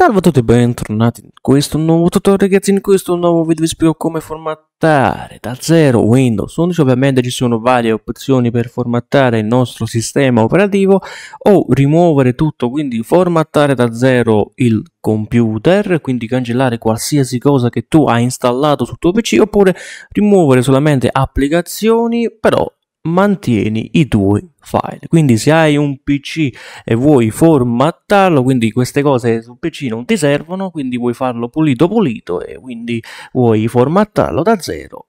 Salve a tutti e bentornati in questo nuovo tutorial ragazzi, in questo nuovo video vi spiego come formattare da zero Windows 11, ovviamente ci sono varie opzioni per formattare il nostro sistema operativo o rimuovere tutto, quindi formattare da zero il computer, quindi cancellare qualsiasi cosa che tu hai installato sul tuo PC oppure rimuovere solamente applicazioni, però mantieni i tuoi file. Quindi se hai un PC e vuoi formattarlo, quindi queste cose sul PC non ti servono, quindi vuoi farlo pulito pulito e quindi vuoi formattarlo da zero.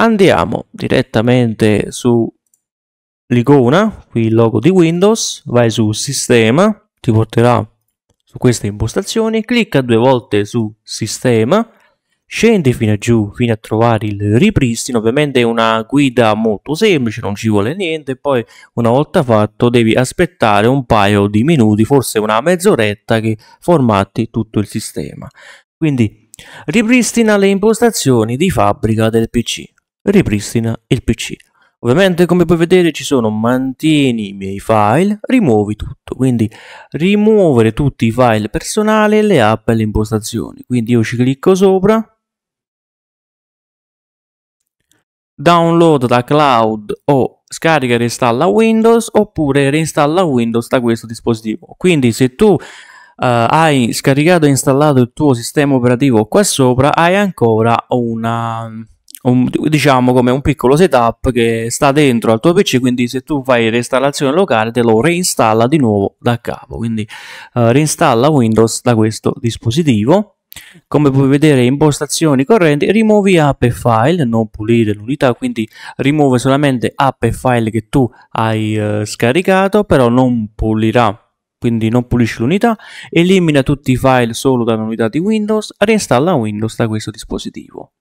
Andiamo direttamente sull'icona, qui il logo di Windows, vai su sistema, ti porterà su queste impostazioni, clicca due volte su sistema scende fino a giù fino a trovare il ripristino ovviamente è una guida molto semplice non ci vuole niente poi una volta fatto devi aspettare un paio di minuti forse una mezz'oretta che formatti tutto il sistema quindi ripristina le impostazioni di fabbrica del pc ripristina il pc Ovviamente come puoi vedere ci sono mantieni i miei file, rimuovi tutto, quindi rimuovere tutti i file personali, le app e le impostazioni. Quindi io ci clicco sopra, download da cloud o scarica e reinstalla Windows oppure reinstalla Windows da questo dispositivo. Quindi se tu uh, hai scaricato e installato il tuo sistema operativo qua sopra hai ancora una, un, diciamo come un piccolo setup che sta dentro al tuo PC, quindi se tu fai reinstallazione locale te lo reinstalla di nuovo da capo, quindi uh, reinstalla Windows da questo dispositivo come puoi vedere, impostazioni correnti, rimuovi app e file, non pulire l'unità, quindi rimuove solamente app e file che tu hai eh, scaricato, però non pulirà quindi non pulisci l'unità, elimina tutti i file solo dall'unità di Windows, reinstalla Windows da questo dispositivo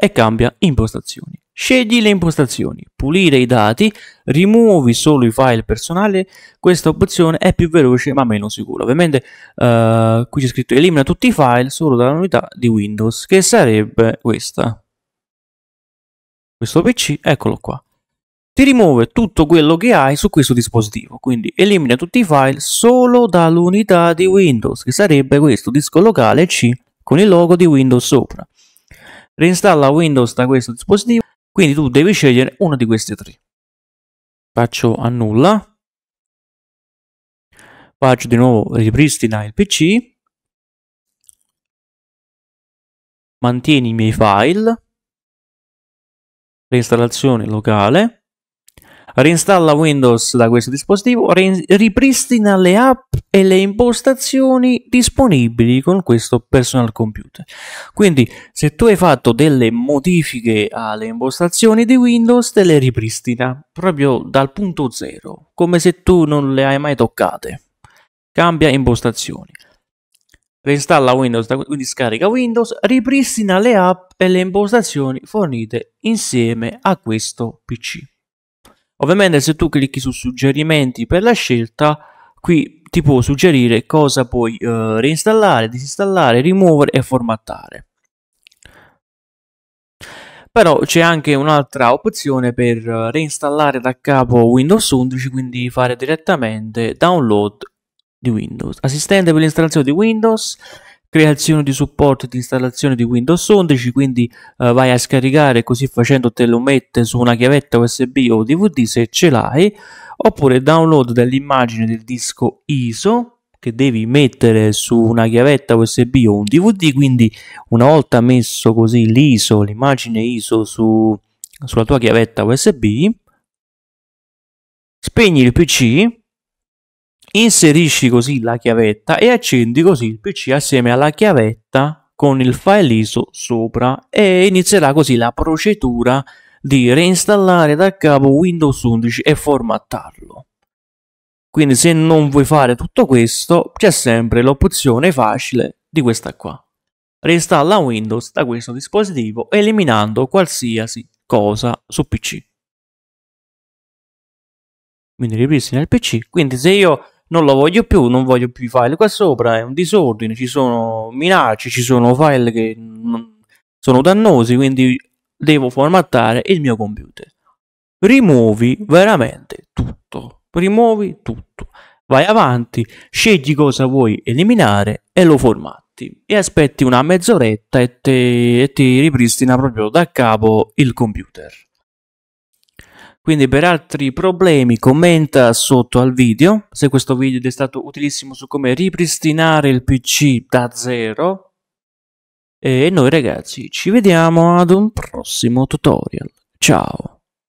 e cambia impostazioni. Scegli le impostazioni, pulire i dati, rimuovi solo i file personali, questa opzione è più veloce ma meno sicura. Ovviamente eh, qui c'è scritto elimina tutti i file solo dalla novità di Windows, che sarebbe questa. Questo PC, eccolo qua ti rimuove tutto quello che hai su questo dispositivo, quindi elimina tutti i file solo dall'unità di Windows, che sarebbe questo disco locale C con il logo di Windows sopra reinstalla Windows da questo dispositivo, quindi tu devi scegliere uno di questi tre. Faccio annulla, faccio di nuovo ripristina il PC, mantieni i miei file, Reinstallazione locale, Reinstalla Windows da questo dispositivo, rein- ripristina le app e le impostazioni disponibili con questo personal computer. Quindi se tu hai fatto delle modifiche alle impostazioni di Windows, te le ripristina proprio dal punto zero, come se tu non le hai mai toccate. Cambia impostazioni reinstalla Windows, quindi scarica Windows, ripristina le app e le impostazioni fornite insieme a questo PC. Ovviamente se tu clicchi su suggerimenti per la scelta, qui ti può suggerire cosa puoi eh, reinstallare, disinstallare, rimuovere e formattare. Però c'è anche un'altra opzione per eh, reinstallare da capo Windows 11, quindi fare direttamente download di Windows. Assistente per l'installazione di Windows, creazione di supporto di installazione di Windows 11 quindi eh, vai a scaricare così facendo te lo mette su una chiavetta USB o DVD se ce l'hai oppure download dell'immagine del disco ISO che devi mettere su una chiavetta USB o un DVD quindi una volta messo così l'ISO, l'immagine ISO su, sulla tua chiavetta USB spegni il PC Inserisci così la chiavetta e accendi così il PC assieme alla chiavetta con il file ISO sopra e inizierà così la procedura di reinstallare da capo Windows 11 e formattarlo. Quindi se non vuoi fare tutto questo c'è sempre l'opzione facile di questa qua. Reinstalla Windows da questo dispositivo eliminando qualsiasi cosa su PC. Quindi ripristina il PC, quindi se io non lo voglio più, non voglio più i file qua sopra, è un disordine, ci sono minacce, ci sono file che sono dannosi, quindi devo formattare il mio computer. Rimuovi veramente tutto, rimuovi tutto, vai avanti, scegli cosa vuoi eliminare e lo formatti e aspetti una mezz'oretta e, e ti ripristina proprio da capo il computer. Quindi per altri problemi commenta sotto al video, se questo video ti è stato utilissimo su come ripristinare il PC da zero. E noi ragazzi ci vediamo ad un prossimo tutorial. Ciao!